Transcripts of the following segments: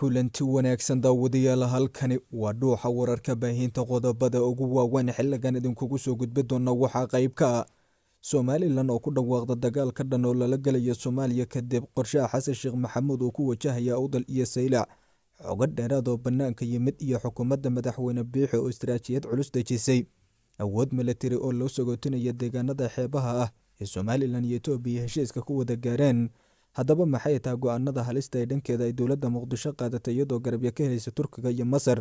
kulanti wanaagsan daawadayaal halkani waa dhuuxa wararka baahiinta qodobada ugu waaweyn xilligan idinkugu soo gudbi doona waxaa qayb ka ah somalilan oo ku dhawaaqda dagaalka dhan oo lala gelaya soomaaliya kadib qorshaha xasan sheekh maxamuud uu ku wajahaya awdal iyo saylac xoga dheeraad oo bannaanka yimid iyo xukuumadda madaxweyne biixi oo istaraatijiyad culus dejisay awood milatari oo loo sagootinayo deegaanada xeebaha ah ee somalilan iyo etoobiya heshiiska ku wada gaareen haddaba maxay tahay go-aanada halista ee dhankeeda ay dowladda muqdisho qaadatay iyadoo garabya ka helaysa turkiga iyo masar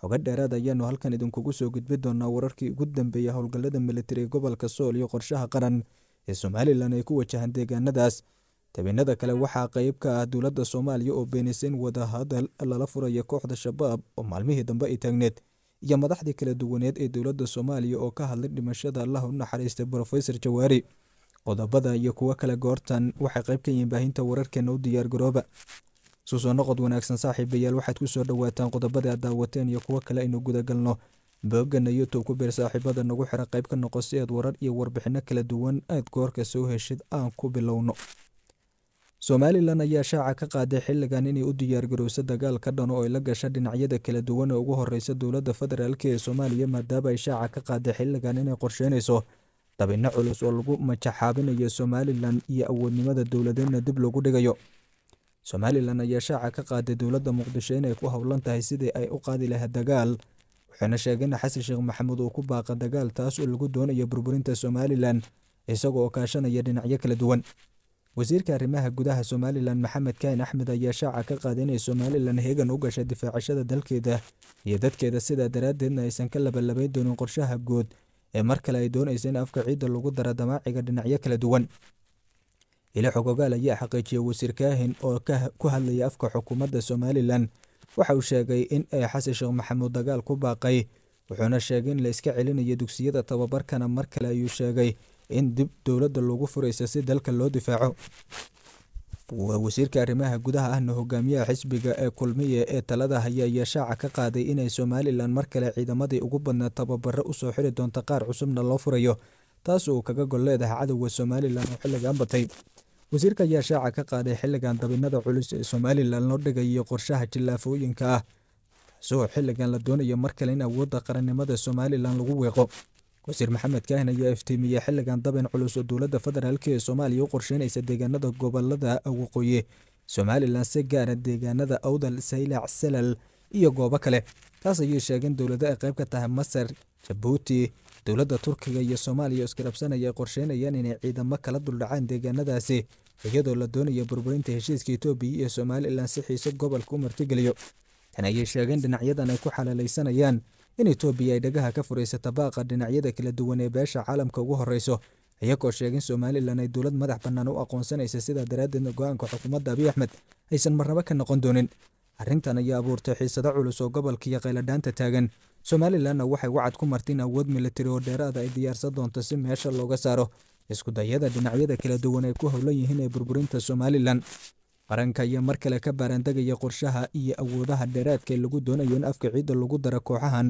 xoga dheeraad ayaanu halkan idinkugu soo gudbi doonaa wararkii ugu dambeeyey howlgallada militari ee gobolka sool iyo qorshaha qaran ee somalilan ay ku wajahaan deegaanadaas tabinada kale waxaa qayb ka ah dowladda soomaaliya oo beenisay in wada hadal lala furaya kooxda shabaab oo maalmihii dambe ay taagneed iyo madaxdii kala duwaneed ee dowladda soomaaliya oo ka hadlay dhimashada allah u naxariistay brofesor jawaari qodobada iyo kuwo kale goortan waxay qayb ka yihiin baahinta wararkeena u diyaargarooba susoo noqod wanaagsan saaxiibayaal waxaad kusoo dhawaataan qodobada aad daawateen iyo kuwo kale aynu gudagalno bogana youtub ku bir saaxiibada nagu xira qayb ka noqo si aad warar iyo warbixino kala duwan aad goorka soo heshid aan ku bilowno somalilan ayaa shaaca ka qaaday xilligan inay u diyaargarowso dagaal ka dhano ooy la gasha dhinacyada kala duwan ee ugu horeysa dowladda federaalk ee soomaaliya maadaaba ay shaaca ka qaaday xilligan inay qorsheynayso dabinno culus oo lagu majaxaabinayo somalilan iyo awoodnimada dowladeedna dib loogu dhigayo somalilan ayaa shaaca ka qaaday dowladda muqdisho inay ku howlan tahay sidii ay u qaadi lahayd dagaal wuxuuna sheegay in xasan sheekh maxamuud uu ku baaqa dagaal taas oo lagu doonayo burburinta somalilan isagoo oo kaashanaya dhinacyo kala duwan wasiirka arrimaha gudaha somalilan maxamed kain axmed ayaa shaaca ka qaaday inay somalilan heegan u gashay difaacashada dalkeeda iyo dadkeeda sidaa daraaddeedna aysan ka labalabayn doonin qorshaha guud ee mar kale ay doonayso in afka ciidda lagu dara damaaciga dhinacyo kala duwan ile xogogaal ayaa xaqiijiyey wasiir kaahin oo ku hadlaya afka xukuumadda somalilan waxa uu sheegay in ay xasan sheekh maxamuud dagaal ku baaqay wuxuuna sheegay in la iska celinayo dugsiyada tababarkana mar kale ayuu sheegay in dib dowladda lagu furaysa si dalka loo difaaco wasiirka arrimaha gudaha ahna hogaamiyaha xisbiga ee kulmiye ee talada haya ayaa shaaca ka qaaday inay somalilan mar kale ciidamadii ugu badnaa tababaro usoo xiri doonto qaar cusubna loo furayo taas uu kaga gol leedahay cadowga somalilan oo xilligan batay wasiirka ayaa shaaca ka qaaday xilligan dabinada culus ee somalilan loo dhigayo qorshaha jillaafooyinka ah taasoo xilligan la doonayo mar kale in awoodda qarannimada somalilan lagu weeqo wasiir maxamed kaahin ayaa iftiimiyey xilligan dabin culus oo dowladda federaalk ee soomaaliya u qorsheynaysa deegaanada gobolada waqooyi somalilan si gaara ah deegaanada awdal saylac salal iyo goobo kale taas ayay sheegeen dowlado ay qayb ka tahay masar jabuuti dowladda turkiga iyo soomaaliya iskarabsanaya ay qorsheynayaan inay ciidamo kala duldhacaan deegaanadaasi iyadoo la doonaya burburinta heshiiska etoobiya iyo somalilan si xiiso gobolka u martigeliyo tan ayay sheegeen dhinacyadan ay ku xalaalaysanayaan in etoobiya ay dhagaha ka furaysata baaqa dhinacyada kala duwan ee beesha caalamka ugu horeyso iyagoo in somalilan ay dowlad madax bannaan u aqoonsanaysa sidaa daraaddeedna go-aanka xukuumadda abiy axmed aysan marnabo ka noqon doonin arrintan ayaa abuurtay xiisado culus oo gobolka iyo qayladhaanta taagan somalilanna waxay wacad ku marta in awood militari oo dheeraada ah ay diyaarsan doonto si meesha looga saaro iskudayada dhinacyada kala duwan ay ku howlan yihiin ee burburinta somalilan qaranka ayaa mar kale ka baaraandegaya qorshaha iyo awoodaha dheeraadka ee lagu doonayo in afka ciidda lagu daro kooxahan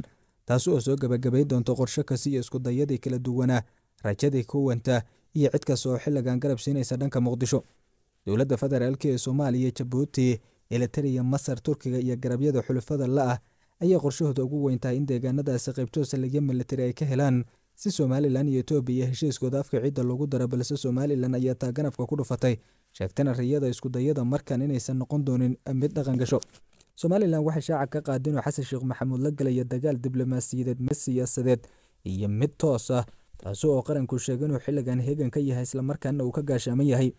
taasi oo soo gebagabayn doonta qorsho kasi iyo iskudayadii kala duwanaa rajadii kuwanta iyo cid kasta oo xilligan garab siinaysa dhanka muqdisho dowladda federaalk ee soomaaliya jabuuti elitariya masar turkiga iyo garabyada xulufada la-ah ayaa qorshahooda ugu weyntahay in deegaanadaasi qaybto saldhigyo militari ay ka helaan si somalilan iyo etoobiya heshiiskooda afka ciidda loogu daro balse somalilan ayaa taa ganafka ku dhufatay sheegtana riyada iskudayada markan inaysan noqon doonin mid dhaqan gasho somalilan waxay shaaca ka qaadeen oo xasan sheekh maxamuud la galaya dagaal diblomaasiyadeed mid siyaasadeed iyo mid toos ah taasi oo qaranku sheega inuu xilligan heegan ka yahay islamarkaana uu ka gaashaaman yahay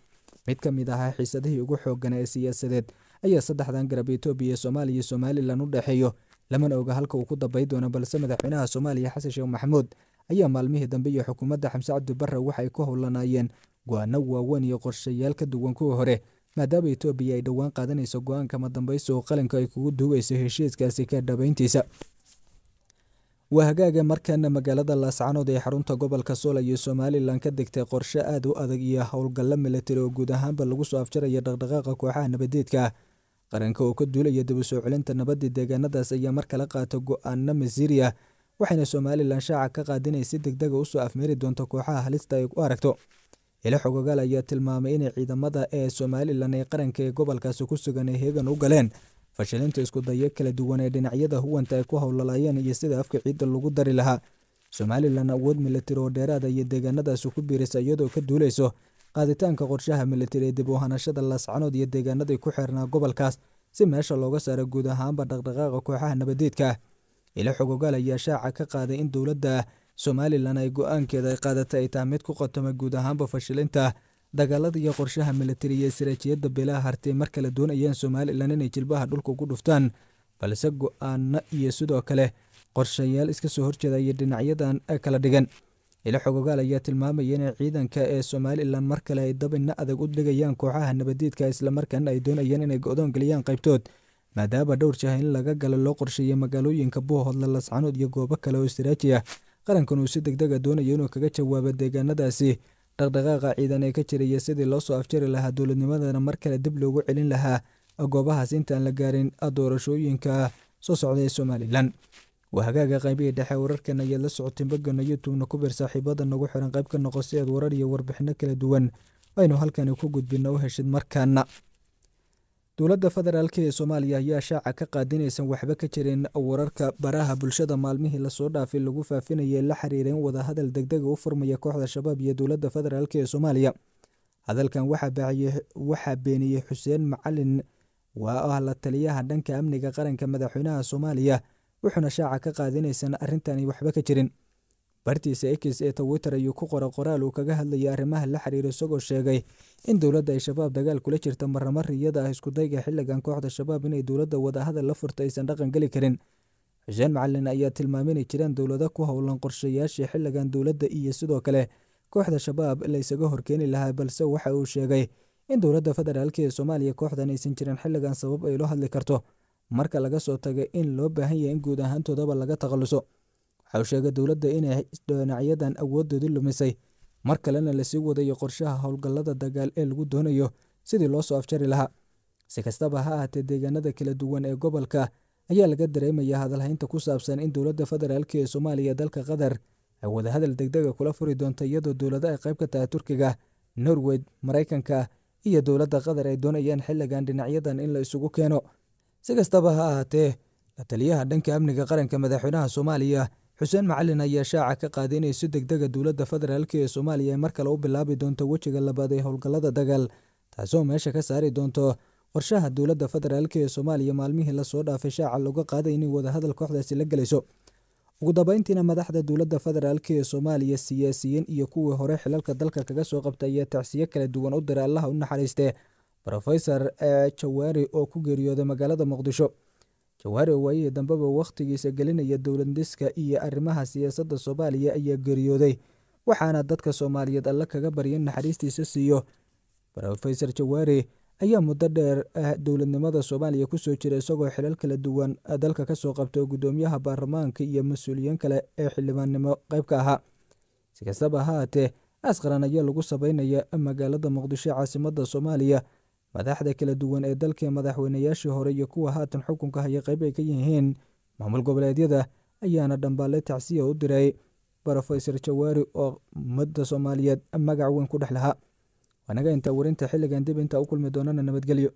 mid ka mid ahaa xiisadihii ugu xooggana ee siyaasadeed ayaa saddexdan garab etoobiya ee soomaaliya iyo somalilan u dhexeeyo lamana oga halka uu ku dabay doono balse madaxweynaha soomaaliya xasan sheekh maxamuud ayaa maalmihii dambe iyo xukuumadda xamse cabdi barre waxay ka howlanaayeen go-aano waaweyn iyo qorshayaal ka duwan kuwa hore maadaama etoobiya ay dhowaan qaadanayso go-aankama dambaysta oo qalanka ay kugu duugayso heshiiskaasi ka dhabayntiisa wahagaaga markana magaalada laascanood ee xarunta gobolka sool iyo somalilan ka degtay qorshe aada u adag iyo howlgallo milatari oo guud ahaanba lagu soo afjarayo dhaqdhaqaaqa kooxaha nabadeedka qaranka oo ka duulaya dib u soo celinta nabadda deegaanadaas ayaa mar kala qaata go-aano masiiri waxayna somalilan shaaca ka qaadinay si degdega usoo afmeeri doonta kooxaha halista ay u aragto ila xogogaal ayaa tilmaamay inay ciidamada ee somalilan ee qaranka ee gobolkaasi ku sugan ee heegan u galeen fashilinta iskudayo kala duwan ee dhinacyada huwanta ay ku howlalaayeen iyo sida afka ciidda lagu dari lahaa somalilan awood militari oo dheeraada ah iyo deegaanadaasi ku biirisa iyadoo ka duuleyso qaaditaanka qorshaha militari ee dib uhanashada laascanood iyo deegaanadii ku xirnaa gobolkaas si meesha looga saaro guud ahaanba dhaqdhaqaaqa kooxaha nabadeedka ila xogogaal ayaa shaaca ka qaaday in dowladda somalilan ay go-aankeeda ay qaadatay ay taha mid ku qotoma guud ahaanba fashilinta dagaalada iyo qorshaha militari ee siraajiyadda beelaha hartay mar kale doonayeen somalilan inay jilbaha dhulka ugu dhuftaan balse go-aano iyo sidoo kale qorshayaal iska soo horjeeda iyo dhinacyadan kala dhigan ilaxog ogaal ayaa tilmaamaya in ciidanka ee somalilan mar kale ay dabinna adag u dhigayaan kooxaha nabadiidka ah islamarkaana ay doonayeen inay go-doon geliyaan qaybtood maadaama dhowr jaha in laga gala loo qorsheeyay magaalooyinka buu hodla lascanood iyo goobo kale oo istiraaji qarankan uu si degdega ah doonayo inuu kaga jawaabo deegaanadaasi dhaqdhaqaaqa ciidan ee ka jiraya sidii loo soo afjari lahaa dowladnimadana mar kale dib loogu celin lahaa goobahaas intaan la gaarin doorashooyinka soo socda ee somalilan waa hagaaga qaybihii dhexe wararkan ayaad la socoteen boggana na ku bir saaxiibada nagu xiran qayb ka noqo si aad warar iyo warbixino kala duwan aynu halkani ku gudbina u heshid markaana dowladda federaalk ee soomaaliya ayaa shaaca ka qaadinaysan waxba ka jirin wararka baraha bulshada maalmihii lasoo dhaafay lagu faafinayay la xiriireen wadahadal degdega ah, u furmaya kooxda shabaab iyo dowladda federaalk ee soomaaliya hadalkan waxaa beeniyey xuseen macalin waa ah la taliyaha dhanka amniga qaranka madaxweynaha soomaaliya wuxuuna shaaca ka qaadinaysan arrintani waxba ka jirin bartiisa x ee twitter ayuu ku qora qoraal uu kaga hadlayay arrimaha la xiriira isagoo sheegay in dowladda ay shabaab dagaal kula jirta maramar iyada ah iskudayga xilligan kooxda shabaab inay dowladda wadahadal la furta aysan dhaqan geli karin xuseen macalin ayaa tilmaaminay jireen dowlado ku howlan qorshayaashii xilligan dowladda iyo sidoo kale kooxda shabaab laysaga horkeeni lahaa balse waxa uu sheegay in dowladda federaalk ee soomaaliya kooxdan aysan jirin xilligan sabab ay loo hadli karto marka laga soo tagay in loo baahan yahay in guud ahaantoodaba laga takhaluso waxau sheegay dowladda inay dhinacyadan awooddoodii lumisay mar kalena lasii wadayo qorshaha howlgallada dagaal ee lagu doonayo sidii loo soo afjari lahaa si kastaba ha ahaatee deegaanada kala duwan ee gobolka ayaa laga dareemaya hadalhaynta ku saabsan in dowladda federaalk ee soomaaliya dalka qatar ay wadahadal degdega ah kula furi doonta iyadoo dowlada ay qayb ka tahay turkiga norweyd maraykanka iyo dowladda qatar ay doonayaan xilligan dhinacyadan in la isugu keeno si kastaba ha ahaatee la taliyaha dhanka amniga qaranka madaxweynaha soomaaliya xuseen macalin ayaa shaaca ka qaaday inay si degdega dowladda federaalk ee soomaaliya ay mar kale u bilaabi doonto wejiga labaad ee howlgallada dagal taasoo meesha ka saari doonto qorshaha dowladda federaalk ee soomaaliya maalmihii lasoo dhaafay shaaca looga qaaday inay wadahadal kooxdaasi la gelayso ugu dambayntiina madaxda dowladda federaalk ee soomaaliya siyaasiyiin e iyo kuwii hore xilalka dalka kaga soo qabtay ayaa tacsiyo kala duwan u dira allaha u naxariiste rofesor jawaari oo ku geeriyooday magaalada muqdisho jawaare waayihii dambeba wakhtigiisa gelinaya dowladdiska iyo arrimaha siyaasadda soomaaliya ayaa geeriyooday waxaana dadka soomaaliyeed alle kaga barya naxariistiisa siiyo rofeser jawaare ayaa muddo dheer ah dowladnimada soomaaliya kusoo jira isagoo xilal kala duwan dalka kasoo qabta gudoomiyaha baarlamaanka iyo mas-uuliyiin kale ee xildhibaannimo qaybka ahaa si kastaba ha haatee aas qaran ayaa lagu sabaynaya magaalada muqdisho caasimada soomaaliya madaxda kala duwan ee dalka madaxweynayaashii hore iyo kuwa haatan xukunka haya qayb ay ka yihiin maamul goboleedyada ayaana dhambaale tacsiya u diray rofeser jawaari oo madda soomaaliyeed magac weyn ku dhex lahaa waanaga intaa warinta xilligan dib intaa u kulmi doonana nabadgelyo